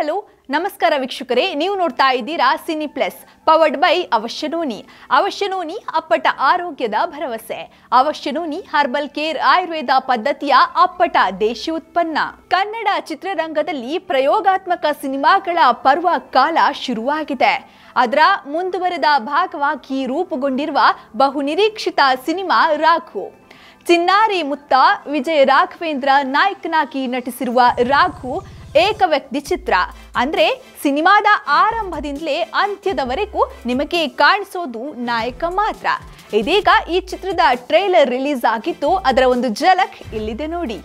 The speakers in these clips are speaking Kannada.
ಹಲೋ ನಮಸ್ಕಾರ ವೀಕ್ಷಕರೇ ನೀವು ನೋಡ್ತಾ ಇದ್ದೀರಾ ಸಿನಿ ಪ್ಲಸ್ ಪವರ್ಡ್ ಬೈ ಅವಶ್ಯನೋನಿ ಅವಶ್ಯನೋನಿ ಅಪ್ಪಟ ಆರೋಗ್ಯದ ಭರವಸೆ ಅವಶ್ಯನೋನಿ ಹರ್ಬಲ್ ಕೇರ್ ಆಯುರ್ವೇದ ಪದ್ಧತಿಯ ಅಪ್ಪಟ ದೇಶಿ ಉತ್ಪನ್ನ ಕನ್ನಡ ಚಿತ್ರರಂಗದಲ್ಲಿ ಪ್ರಯೋಗಾತ್ಮಕ ಸಿನಿಮಾಗಳ ಪರ್ವ ಕಾಲ ಶುರುವಾಗಿದೆ ಅದರ ಮುಂದುವರೆದ ಭಾಗವಾಗಿ ರೂಪುಗೊಂಡಿರುವ ಬಹುನಿರೀಕ್ಷಿತ ಸಿನಿಮಾ ರಾಘು ಚಿನ್ನಾರಿ ಮುತ್ತ ವಿಜಯ ರಾಘವೇಂದ್ರ ನಾಯಕನಾಗಿ ನಟಿಸಿರುವ ರಾಘು ಏಕ ವ್ಯಕ್ತಿ ಚಿತ್ರ ಅಂದ್ರೆ ಸಿನಿಮಾದ ಆರಂಭದಿಂದಲೇ ಅಂತ್ಯದವರೆಗೂ ನಿಮಗೆ ಕಾಣಿಸೋದು ನಾಯಕ ಮಾತ್ರ ಇದೀಗ ಈ ಚಿತ್ರದ ಟ್ರೇಲರ್ ರಿಲೀಸ್ ಆಗಿತ್ತು ಅದರ ಒಂದು ಝಲಕ್ ಇಲ್ಲಿದೆ ನೋಡಿ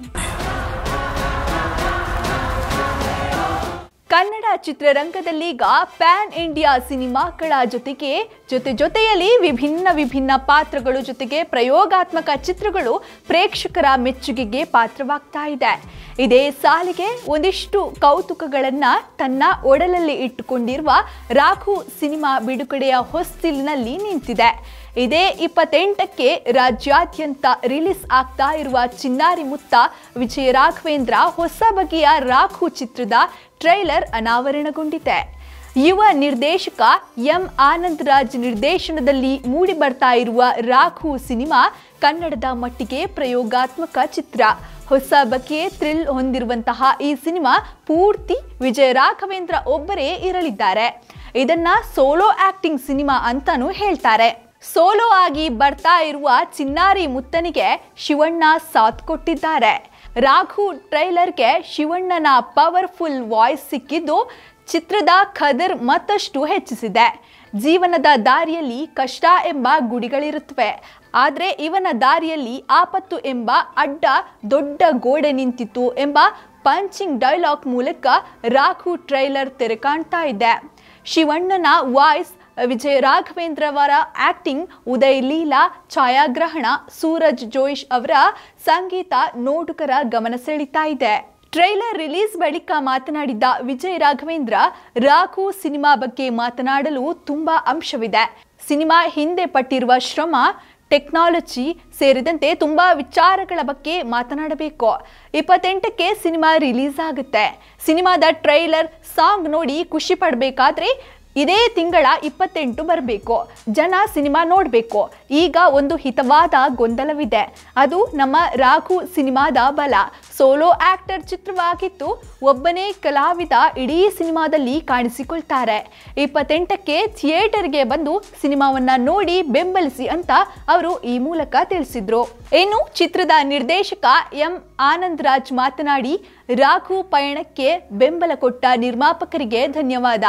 ಕನ್ನಡ ಚಿತ್ರರಂಗದಲ್ಲೀಗ ಪ್ಯಾನ್ ಇಂಡಿಯಾ ಸಿನಿಮಾಗಳ ಜೊತೆಗೆ ಜೊತೆ ಜೊತೆಯಲ್ಲಿ ವಿಭಿನ್ನ ವಿಭಿನ್ನ ಪಾತ್ರಗಳು ಜೊತೆಗೆ ಪ್ರಯೋಗಾತ್ಮಕ ಚಿತ್ರಗಳು ಪ್ರೇಕ್ಷಕರ ಮೆಚ್ಚುಗೆಗೆ ಪಾತ್ರವಾಗ್ತಾ ಇದೆ ಇದೇ ಸಾಲಿಗೆ ಒಂದಿಷ್ಟು ಕೌತುಕಗಳನ್ನ ತನ್ನ ಒಡಲಲ್ಲಿ ಇಟ್ಟುಕೊಂಡಿರುವ ರಾಘು ಸಿನಿಮಾ ಬಿಡುಗಡೆಯ ಹೊಸ್ತಿಲಿನಲ್ಲಿ ನಿಂತಿದೆ ಇದೇ ಇಪ್ಪತ್ತೆಂಟಕ್ಕೆ ರಾಜ್ಯಾದ್ಯಂತ ರಿಲೀಸ್ ಆಗ್ತಾ ಇರುವ ಚಿನ್ನಾರಿ ಮುತ್ತ ವಿಜಯ ರಾಘವೇಂದ್ರ ಹೊಸ ಬಗೆಯ ರಾಘು ಚಿತ್ರದ ಟ್ರೈಲರ್ ಅನಾವರಣ ಆವರಣಗೊಂಡಿದೆ ಯುವ ನಿರ್ದೇಶಕ ಎಂ ಆನಂದ್ ರಾಜ್ ನಿರ್ದೇಶನದಲ್ಲಿ ಮೂಡಿಬರ್ತಾ ಇರುವ ರಾಘು ಸಿನಿಮಾ ಕನ್ನಡದ ಮಟ್ಟಿಗೆ ಪ್ರಯೋಗಾತ್ಮಕ ಚಿತ್ರ ಹೊಸ ಬಗೆಯ ಥ್ರಿಲ್ ಹೊಂದಿರುವಂತಹ ಈ ಸಿನಿಮಾ ಪೂರ್ತಿ ವಿಜಯ ರಾಘವೇಂದ್ರ ಒಬ್ಬರೇ ಇರಲಿದ್ದಾರೆ ಇದನ್ನ ಸೋಲೋ ಆಕ್ಟಿಂಗ್ ಸಿನಿಮಾ ಅಂತಾನೂ ಹೇಳ್ತಾರೆ ಸೋಲೋ ಆಗಿ ಬರ್ತಾ ಇರುವ ಚಿನ್ನಾರಿ ಮುತ್ತನಿಗೆ ಶಿವಣ್ಣ ಸಾಥ್ ಕೊಟ್ಟಿದ್ದಾರೆ ರಾಘು ಟ್ರೈಲರ್ಗೆ ಶಿವಣ್ಣನ ಪವರ್ಫುಲ್ ವಾಯ್ಸ್ ಸಿಕ್ಕಿದ್ದು ಚಿತ್ರದ ಖದರ್ ಮತ್ತಷ್ಟು ಹೆಚ್ಚಿಸಿದೆ ಜೀವನದ ದಾರಿಯಲ್ಲಿ ಕಷ್ಟ ಎಂಬ ಗುಡಿಗಳಿರುತ್ತವೆ ಆದರೆ ಇವನ ದಾರಿಯಲ್ಲಿ ಆಪತ್ತು ಎಂಬ ಅಡ್ಡ ದೊಡ್ಡ ಗೋಡೆ ನಿಂತಿತ್ತು ಎಂಬ ಪಂಚಿಂಗ್ ಡೈಲಾಗ್ ಮೂಲಕ ರಾಘು ಟ್ರೈಲರ್ ತೆರೆ ಕಾಣ್ತಾ ಇದೆ ಶಿವಣ್ಣನ ವಾಯ್ಸ್ ರಾಘವೇಂದ್ರ ಅವರ ಆಕ್ಟಿಂಗ್ ಉದಯ್ ಲೀಲಾ ಛಾಯಾಗ್ರಹಣ ಸೂರಜ್ ಜೋಯಿಶ್ ಅವರ ಸಂಗೀತ ನೋಡುಗರ ಗಮನ ಸೆಳೀತಾ ಇದೆ ಟ್ರೈಲರ್ ರಿಲೀಸ್ ಬಳಿಕ ಮಾತನಾಡಿದ್ದ ವಿಜಯ್ ರಾಘವೇಂದ್ರ ರಾಘು ಸಿನಿಮಾ ಬಗ್ಗೆ ಮಾತನಾಡಲು ತುಂಬಾ ಅಂಶವಿದೆ ಸಿನಿಮಾ ಹಿಂದೆ ಪಟ್ಟಿರುವ ಶ್ರಮ ಟೆಕ್ನಾಲಜಿ ಸೇರಿದಂತೆ ತುಂಬಾ ವಿಚಾರಗಳ ಬಗ್ಗೆ ಮಾತನಾಡಬೇಕು ಇಪ್ಪತ್ತೆಂಟಕ್ಕೆ ಸಿನಿಮಾ ರಿಲೀಸ್ ಆಗುತ್ತೆ ಸಿನಿಮಾದ ಟ್ರೈಲರ್ ಸಾಂಗ್ ನೋಡಿ ಖುಷಿ ಪಡಬೇಕಾದ್ರೆ ಇದೇ ತಿಂಗಳ ಇಪ್ಪತ್ತೆಂಟು ಬರಬೇಕು ಜನ ಸಿನಿಮಾ ನೋಡಬೇಕು ಈಗ ಒಂದು ಹಿತವಾದ ಗೊಂದಲವಿದೆ ಅದು ನಮ್ಮ ರಾಘು ಸಿನಿಮಾದ ಬಲ ಸೋಲೋ ಆಕ್ಟರ್ ಚಿತ್ರವಾಗಿತ್ತು ಒಬ್ಬನೇ ಕಲಾವಿದ ಇಡೀ ಸಿನಿಮಾದಲ್ಲಿ ಕಾಣಿಸಿಕೊಳ್ತಾರೆ ಇಪ್ಪತ್ತೆಂಟಕ್ಕೆ ಥಿಯೇಟರ್ಗೆ ಬಂದು ಸಿನಿಮಾವನ್ನ ನೋಡಿ ಬೆಂಬಲಿಸಿ ಅಂತ ಅವರು ಈ ಮೂಲಕ ತಿಳಿಸಿದ್ರು ಇನ್ನು ಚಿತ್ರದ ನಿರ್ದೇಶಕ ಎಂ ಆನಂದ್ ರಾಜ್ ಮಾತನಾಡಿ ರಾಘು ಪಯಣಕ್ಕೆ ಬೆಂಬಲ ಕೊಟ್ಟ ನಿರ್ಮಾಪಕರಿಗೆ ಧನ್ಯವಾದ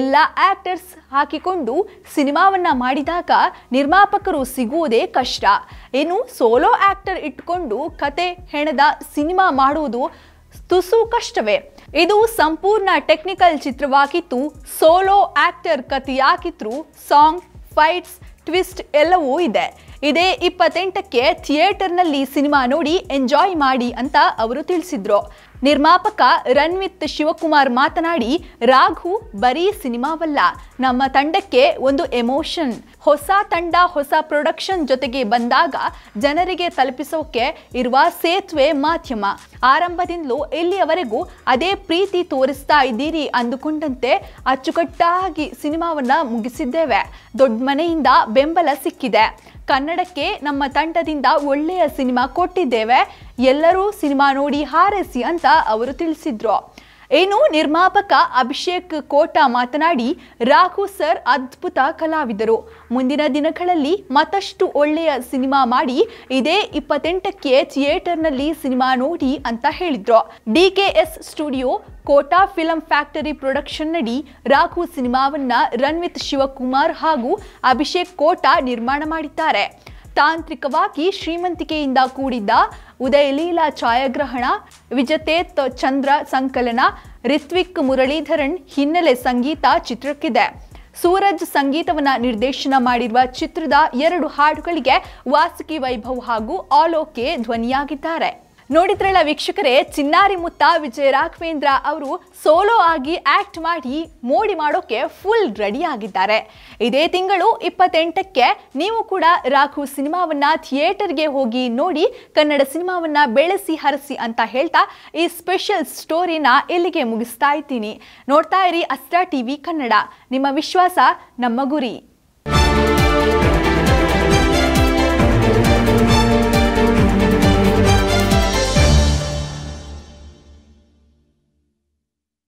ಎಲ್ಲ ಆಕ್ಟರ್ಸ್ ಹಾಕಿಕೊಂಡು ಸಿನಿಮಾವನ್ನ ಮಾಡಿದಾಗ ನಿರ್ಮಾಪಕ ಪ್ರೇಕ್ಷಕರು ಸಿಗುವುದೇ ಕಷ್ಟ ಏನು ಸೋಲೋ ಆಕ್ಟರ್ ಇಟ್ಕೊಂಡು ಕತೆ ಹೆಣದ ಸಿನಿಮಾ ಮಾಡುವುದು ತುಸು ಕಷ್ಟವೇ ಇದು ಸಂಪೂರ್ಣ ಟೆಕ್ನಿಕಲ್ ಚಿತ್ರವಾಗಿತ್ತು ಸೋಲೋ ಆಕ್ಟರ್ ಕಥೆಯಾಗಿದ್ರು ಸಾಂಗ್ ಫೈಟ್ಸ್ ಟ್ವಿಸ್ಟ್ ಎಲ್ಲವೂ ಇದೆ ಇದೇ ಇಪ್ಪತ್ತೆಂಟಕ್ಕೆ ಥಿಯೇಟರ್ನಲ್ಲಿ ಸಿನಿಮಾ ನೋಡಿ ಎಂಜಾಯ್ ಮಾಡಿ ಅಂತ ಅವರು ತಿಳಿಸಿದ್ರು ನಿರ್ಮಾಪಕ ರಣ್ವಿತ್ ಶಿವಕುಮಾರ್ ಮಾತನಾಡಿ ರಾಘು ಬರೀ ಸಿನಿಮಾವಲ್ಲ ನಮ್ಮ ತಂಡಕ್ಕೆ ಒಂದು ಎಮೋಷನ್ ಹೊಸ ತಂಡ ಹೊಸ ಪ್ರೊಡಕ್ಷನ್ ಜೊತೆಗೆ ಬಂದಾಗ ಜನರಿಗೆ ತಲುಪಿಸೋಕೆ ಇರುವ ಸೇತುವೆ ಮಾಧ್ಯಮ ಆರಂಭದಿಂದಲೂ ಇಲ್ಲಿಯವರೆಗೂ ಅದೇ ಪ್ರೀತಿ ತೋರಿಸ್ತಾ ಇದ್ದೀರಿ ಅಂದುಕೊಂಡಂತೆ ಅಚ್ಚುಕಟ್ಟಾಗಿ ಸಿನಿಮಾವನ್ನ ಮುಗಿಸಿದ್ದೇವೆ ದೊಡ್ಡ ಮನೆಯಿಂದ ಬೆಂಬಲ ಸಿಕ್ಕಿದೆ ಕನ್ನಡಕ್ಕೆ ನಮ್ಮ ತಂಡದಿಂದ ಒಳ್ಳೆಯ ಸಿನಿಮಾ ಕೊಟ್ಟಿದ್ದೇವೆ ಎಲ್ಲರೂ ಸಿನಿಮಾ ನೋಡಿ ಹಾರೈಸಿ ಅಂತ ಅವರು ತಿಳಿಸಿದ್ರು ಏನು ನಿರ್ಮಾಪಕ ಅಭಿಷೇಕ್ ಕೋಟಾ ಮಾತನಾಡಿ ರಾಘು ಸರ್ ಅದ್ಭುತ ಕಲಾವಿದರು ಮುಂದಿನ ದಿನಗಳಲ್ಲಿ ಮತ್ತಷ್ಟು ಒಳ್ಳೆಯ ಸಿನಿಮಾ ಮಾಡಿ ಇದೇ ಇಪ್ಪತ್ತೆಂಟಕ್ಕೆ ಥಿಯೇಟರ್ನಲ್ಲಿ ಸಿನಿಮಾ ನೋಡಿ ಅಂತ ಹೇಳಿದ್ರು ಡಿಕೆಎಸ್ ಸ್ಟುಡಿಯೋ ಕೋಟಾ ಫಿಲಂ ಫ್ಯಾಕ್ಟರಿ ಪ್ರೊಡಕ್ಷನ್ ನಡಿ ರಾಘು ಸಿನಿಮಾವನ್ನ ರನ್ವಿತ್ ಶಿವಕುಮಾರ್ ಹಾಗೂ ಅಭಿಷೇಕ್ ಕೋಟಾ ನಿರ್ಮಾಣ ಮಾಡಿದ್ದಾರೆ ತಾಂತ್ರಿಕವಾಗಿ ಶ್ರೀಮಂತಿಕೆಯಿಂದ ಕೂಡಿದ್ದ ಉದಯಲೀಲಾ ಛಾಯಾಗ್ರಹಣ ವಿಜತೇತ್ ಚಂದ್ರ ಸಂಕಲನ ರಿತ್ವಿಕ್ ಮುರಳೀಧರನ್ ಹಿನ್ನೆಲೆ ಸಂಗೀತ ಚಿತ್ರಕ್ಕಿದೆ ಸೂರಜ್ ಸಂಗೀತವನ್ನು ನಿರ್ದೇಶನ ಮಾಡಿರುವ ಚಿತ್ರದ ಎರಡು ಹಾಡುಗಳಿಗೆ ವಾಸುಕಿ ವೈಭವ್ ಹಾಗೂ ಆಲೋಕೆ ಧ್ವನಿಯಾಗಿದ್ದಾರೆ ನೋಡಿದ್ರಲ್ಲ ವೀಕ್ಷಕರೇ ಚಿನ್ನಾರಿ ಮುತ್ತ ವಿಜಯ ರಾಘವೇಂದ್ರ ಅವರು ಸೋಲೋ ಆಗಿ ಆಕ್ಟ್ ಮಾಡಿ ಮೋಡಿ ಮಾಡೋಕೆ ಫುಲ್ ರೆಡಿ ಆಗಿದ್ದಾರೆ ಇದೇ ತಿಂಗಳು ಇಪ್ಪತ್ತೆಂಟಕ್ಕೆ ನೀವು ಕೂಡ ರಾಘು ಸಿನಿಮಾವನ್ನ ಥಿಯೇಟರ್ಗೆ ಹೋಗಿ ನೋಡಿ ಕನ್ನಡ ಸಿನಿಮಾವನ್ನ ಬೆಳೆಸಿ ಹರಸಿ ಅಂತ ಹೇಳ್ತಾ ಈ ಸ್ಪೆಷಲ್ ಸ್ಟೋರಿನ ಇಲ್ಲಿಗೆ ಮುಗಿಸ್ತಾ ಇದ್ದೀನಿ ನೋಡ್ತಾ ಇರಿ ಅಸ್ತ್ರ ಟಿವಿ ಕನ್ನಡ ನಿಮ್ಮ ವಿಶ್ವಾಸ ನಮ್ಮ ಗುರಿ